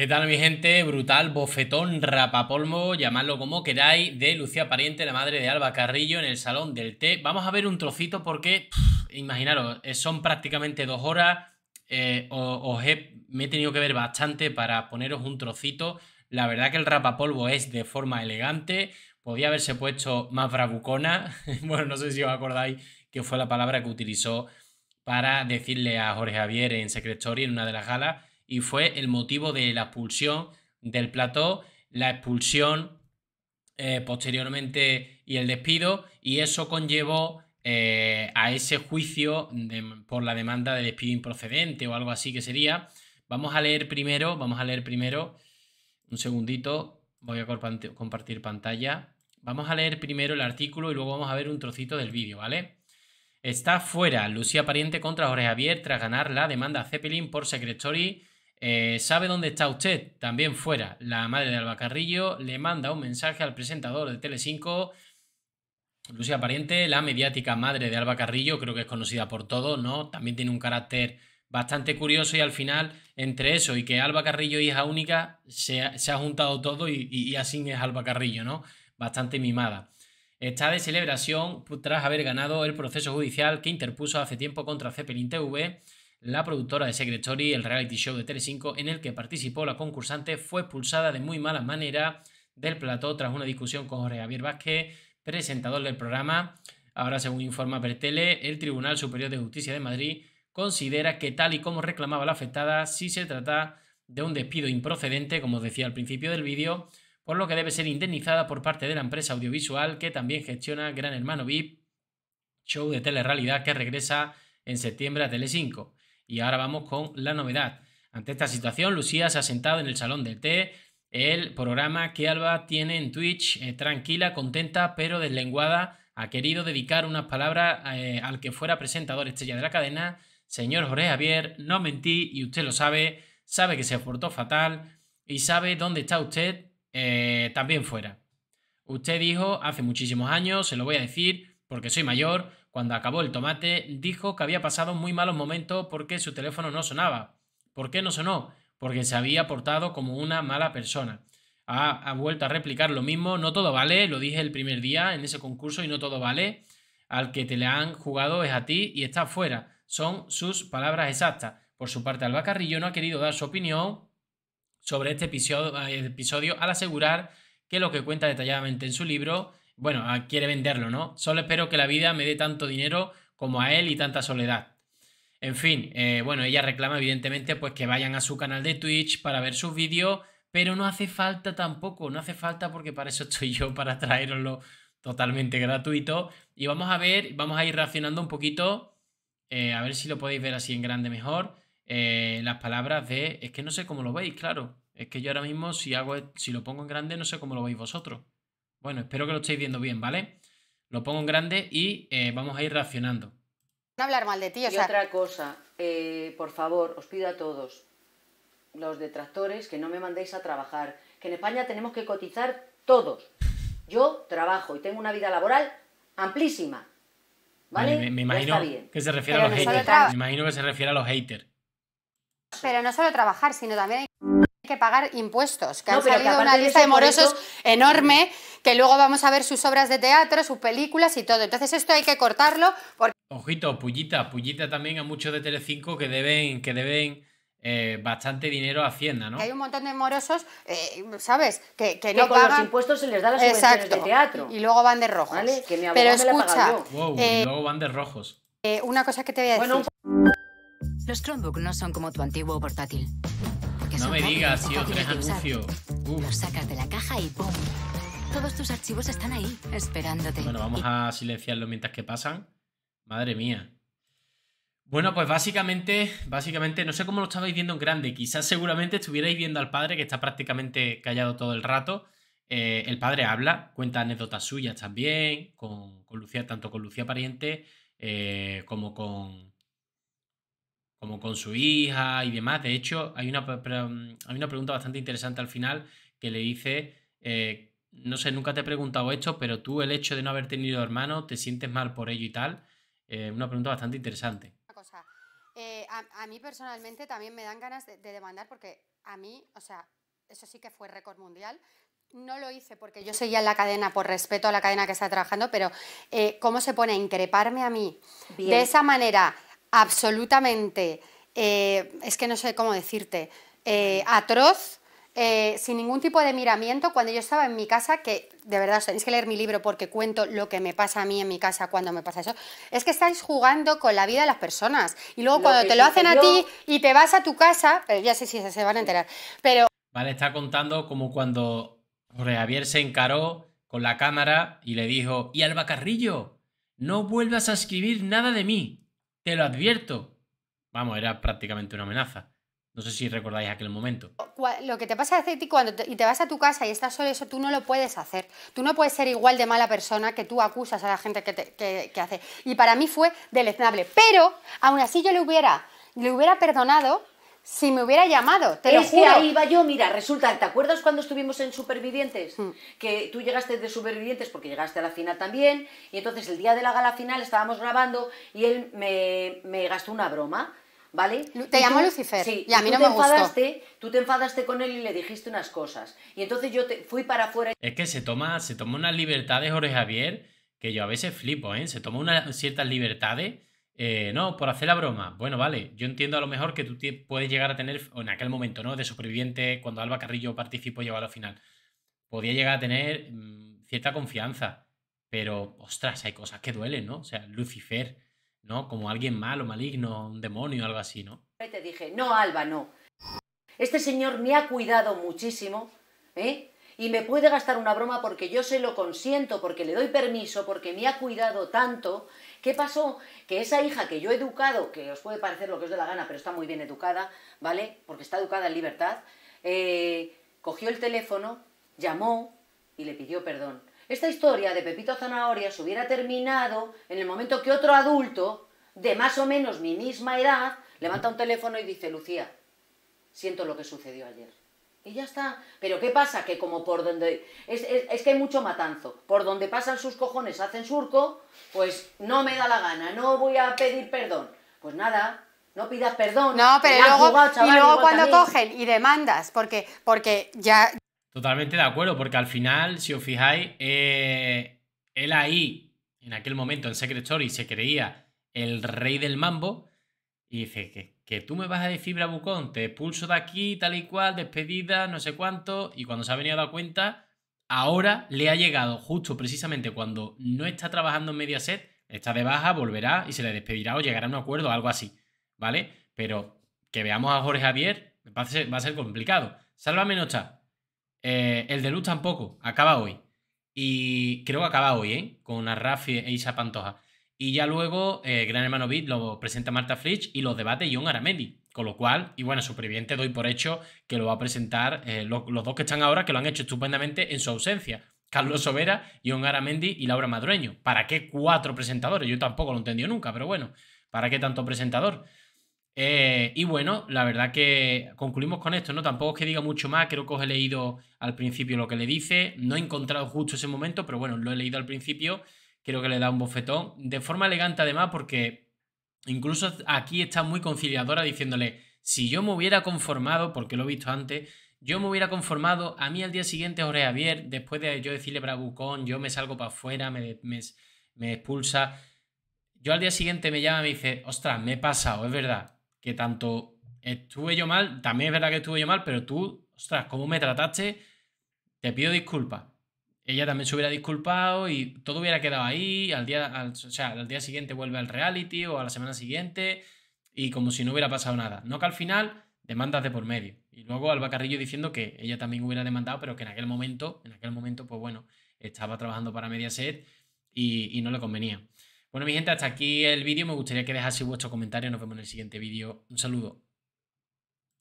¿Qué tal mi gente? Brutal, bofetón, rapapolmo, llamadlo como queráis, de Lucía Pariente, la madre de Alba Carrillo, en el Salón del Té. Vamos a ver un trocito porque, imaginaros, eh, son prácticamente dos horas, eh, os me he tenido que ver bastante para poneros un trocito. La verdad que el rapapolvo es de forma elegante, podía haberse puesto más bravucona. bueno, no sé si os acordáis que fue la palabra que utilizó para decirle a Jorge Javier en Secret Story en una de las galas y fue el motivo de la expulsión del plató, la expulsión eh, posteriormente y el despido, y eso conllevó eh, a ese juicio por la demanda de despido improcedente o algo así que sería. Vamos a leer primero, vamos a leer primero, un segundito, voy a compartir pantalla. Vamos a leer primero el artículo y luego vamos a ver un trocito del vídeo, ¿vale? Está fuera Lucía Pariente contra Jorge Javier tras ganar la demanda Zeppelin por Secretory... Eh, ¿Sabe dónde está usted? También fuera. La madre de Alba Carrillo le manda un mensaje al presentador de Telecinco, Lucía Pariente, la mediática madre de Alba Carrillo, creo que es conocida por todos, ¿no? También tiene un carácter bastante curioso y al final, entre eso y que Alba Carrillo, hija única, se ha, juntado todo y, así es Alba Carrillo, ¿no? Bastante mimada está de celebración tras haber ganado el proceso judicial que interpuso hace tiempo contra Cepelin TV la productora de Secret Story, el reality show de Telecinco en el que participó la concursante, fue expulsada de muy mala manera del plató tras una discusión con Jorge Javier Vázquez, presentador del programa. Ahora, según informa Bertele, el Tribunal Superior de Justicia de Madrid considera que tal y como reclamaba la afectada, si sí se trata de un despido improcedente, como decía al principio del vídeo, por lo que debe ser indemnizada por parte de la empresa audiovisual que también gestiona Gran Hermano VIP, show de telerrealidad que regresa en septiembre a Telecinco. Y ahora vamos con la novedad. Ante esta situación, Lucía se ha sentado en el salón del té, el programa que Alba tiene en Twitch, eh, tranquila, contenta, pero deslenguada, ha querido dedicar unas palabras eh, al que fuera presentador estrella de la cadena, señor Jorge Javier, no mentí y usted lo sabe, sabe que se portó fatal y sabe dónde está usted eh, también fuera. Usted dijo hace muchísimos años, se lo voy a decir porque soy mayor, cuando acabó el tomate, dijo que había pasado muy malos momentos porque su teléfono no sonaba. ¿Por qué no sonó? Porque se había portado como una mala persona. Ha, vuelto a replicar lo mismo, no todo vale, lo dije el primer día en ese concurso y no todo vale. Al que te le han jugado es a ti y está fuera. Son sus palabras exactas. Por su parte, Albacarrillo no ha querido dar su opinión sobre este episodio al asegurar que lo que cuenta detalladamente en su libro bueno, ah, quiere venderlo, ¿no? Solo espero que la vida me dé tanto dinero como a él y tanta soledad. En fin, eh, bueno, ella reclama evidentemente pues que vayan a su canal de Twitch para ver sus vídeos, pero no hace falta tampoco, no hace falta porque para eso estoy yo, para traeroslo totalmente gratuito. Y vamos a ver, vamos a ir reaccionando un poquito, eh, a ver si lo podéis ver así en grande mejor, eh, las palabras de... Es que no sé cómo lo veis, claro. Es que yo ahora mismo si, hago, si lo pongo en grande no sé cómo lo veis vosotros. Bueno, espero que lo estéis viendo bien, ¿vale? Lo pongo en grande y eh, vamos a ir reaccionando. No hablar mal de ti, o Y otra cosa, eh, por favor, os pido a todos, los detractores, que no me mandéis a trabajar. Que en España tenemos que cotizar todos. Yo trabajo y tengo una vida laboral amplísima. ¿Vale? me, imagino que se refiere a los haters. imagino que se refiere a los haters. Pero no solo trabajar, sino también hay que pagar impuestos, que no, salido una lista de morosos enorme que luego vamos a ver sus obras de teatro, sus películas y todo. Entonces esto hay que cortarlo porque... Ojito, Pullita, Pullita también a muchos de Telecinco que deben, que deben eh, bastante dinero a Hacienda, ¿no? Que hay un montón de morosos, eh, ¿sabes? Que, que no con pagan... los impuestos se les da las subvenciones de teatro. Y luego van de rojos. ¿Vale? Que mi Pero escucha... Me la wow, y eh, luego van de rojos. una cosa que te voy a decir. los Chromebook no son como tu antiguo portátil. no me digas, tío, tres anuncios. Los sacas de la caja y ¡pum! Todos tus archivos están ahí, esperándote. Bueno, vamos a silenciarlo mientras que pasan. Madre mía. Bueno, pues básicamente, básicamente, no sé cómo lo estabais viendo en grande. Quizás seguramente estuvierais viendo al padre que está prácticamente callado todo el rato. Eh, el padre habla, cuenta anécdotas suyas también, con, con Lucía, tanto con Lucía Pariente eh, como con como con su hija y demás. De hecho, hay una, mm, hay una pregunta bastante interesante al final que le dice eh, no sé, nunca te he preguntado esto, pero tú el hecho de no haber tenido hermano, ¿te sientes mal por ello y tal? Eh, una pregunta bastante interesante. Eh, a, mí personalmente también me dan ganas de, demandar porque a mí, o sea, eso sí que fue récord mundial, no lo hice porque yo seguía en la cadena por respeto a la cadena que está trabajando, pero eh, ¿cómo se pone a increparme a mí de esa manera absolutamente, es que no sé cómo decirte, atroz? Eh, sin ningún tipo de miramiento, cuando yo estaba en mi casa, que de verdad os tenéis que leer mi libro porque cuento lo que me pasa a mí en mi casa cuando me pasa eso, es que estáis jugando con la vida de las personas. Y luego cuando te lo hacen a ti y te vas a tu casa, pero ya sé si se van a enterar, pero... Vale, está contando como cuando Jorge Javier se encaró con la cámara y le dijo, y Alba Carrillo, no vuelvas a escribir nada de mí, te lo advierto. Vamos, era prácticamente una amenaza. No sé si recordáis aquel momento. Lo que te pasa es que cuando te, vas a tu casa y estás solo, eso tú no lo puedes hacer. Tú no puedes ser igual de mala persona que tú acusas a la gente que, te, que, hace. Y para mí fue deleznable. Pero aún así yo le hubiera, le hubiera perdonado si me hubiera llamado, te lo juro. Que ahí iba yo, mira, resulta, ¿te acuerdas cuando estuvimos en Supervivientes? Mm. Que tú llegaste de Supervivientes porque llegaste a la final también, y entonces el día de la gala final estábamos grabando y él me, me gastó una broma. ¿vale? Te llamo llamó Lucifer. Sí, y a mí no me enfadaste, gustó. Tú te enfadaste con él y le dijiste unas cosas. Y entonces yo te fui para afuera. Es que se toma, se unas libertades, Jorge Javier, que yo a veces flipo, ¿eh? Se toma unas ciertas libertades. Eh, no, por hacer la broma. Bueno, vale, yo entiendo a lo mejor que tú puedes llegar a tener, en aquel momento, ¿no? De superviviente, cuando Alba Carrillo participó, llegó a la final. Podía llegar a tener mm, cierta confianza. Pero, ostras, hay cosas que duelen, ¿no? O sea, Lucifer ¿no? Como alguien malo, maligno, un demonio, algo así, ¿no? te dije, no, Alba, no. Este señor me ha cuidado muchísimo, ¿eh? Y me puede gastar una broma porque yo se lo consiento, porque le doy permiso, porque me ha cuidado tanto. ¿Qué pasó? Que esa hija que yo he educado, que os puede parecer lo que os dé la gana, pero está muy bien educada, ¿vale? Porque está educada en libertad, eh, cogió el teléfono, llamó y le pidió perdón. Esta historia de Pepito Zanahoria se hubiera terminado en el momento que otro adulto de más o menos mi misma edad levanta un teléfono y dice, Lucía, siento lo que sucedió ayer. Y ya está. Pero ¿qué pasa? Que como por donde... Es, que hay mucho matanzo. Por donde pasan sus cojones hacen surco, pues no me da la gana, no voy a pedir perdón. Pues nada, no pidas perdón. No, pero luego, y luego cuando cogen y demandas, porque, porque ya... Totalmente de acuerdo, porque al final, si os fijáis, eh, él ahí, en aquel momento en Secret Story, se creía el rey del mambo y dice que, que tú me vas a decir, bucon te expulso de aquí, tal y cual, despedida, no sé cuánto, y cuando se ha venido a dar cuenta, ahora le ha llegado justo precisamente cuando no está trabajando en Mediaset, está de baja, volverá y se le despedirá o llegará a un acuerdo, algo así, ¿vale? Pero que veamos a Jorge Javier, me parece va a ser complicado. Sálvame, no eh, el de Luz tampoco, acaba hoy. Y creo que acaba hoy, ¿eh? Con Arrafi e Isa Pantoja. Y ya luego eh, Gran Hermano Beat lo presenta Marta Fritsch y los debate John Aramendi. Con lo cual, y bueno, Superviviente doy por hecho que lo va a presentar eh, los dos que están ahora, que lo han hecho estupendamente en su ausencia. Carlos Sobera, John Aramendi y Laura Madrueño. ¿Para qué cuatro presentadores? Yo tampoco lo entendí nunca, pero bueno, ¿para qué tanto presentador? Eh, y bueno, la verdad que concluimos con esto, ¿no? Tampoco es que diga mucho más, creo que os he leído al principio lo que le dice, no he encontrado justo ese momento, pero bueno, lo he leído al principio, creo que le da un bofetón, de forma elegante además, porque incluso aquí está muy conciliadora diciéndole, si yo me hubiera conformado, porque lo he visto antes, yo me hubiera conformado, a mí al día siguiente Jorge Javier, después de yo decirle Bravucón, yo me salgo para afuera, me, me expulsa, yo al día siguiente me llama y me dice, ostras, me he pasado, es verdad que tanto estuve yo mal, también es verdad que estuve yo mal, pero tú, ostras, cómo me trataste, te pido disculpas. Ella también se hubiera disculpado y todo hubiera quedado ahí, al día, al, sea, al día siguiente vuelve al reality o a la semana siguiente y como si no hubiera pasado nada. No que al final demandas de por medio. Y luego Alba Carrillo diciendo que ella también hubiera demandado, pero que en aquel momento, en aquel momento, pues bueno, estaba trabajando para Mediaset y, y no le convenía. Bueno, mi gente, hasta aquí el vídeo. Me gustaría que dejaseis vuestro comentario. Nos vemos en el siguiente vídeo. Un saludo.